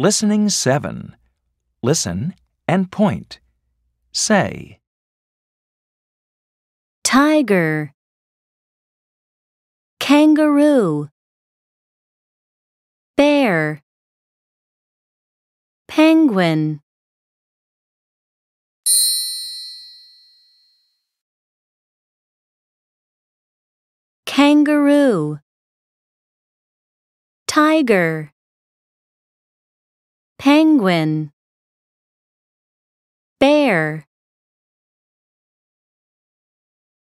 Listening 7. Listen and point. Say. Tiger. Kangaroo. Bear. Penguin. Kangaroo. Tiger. Penguin Bear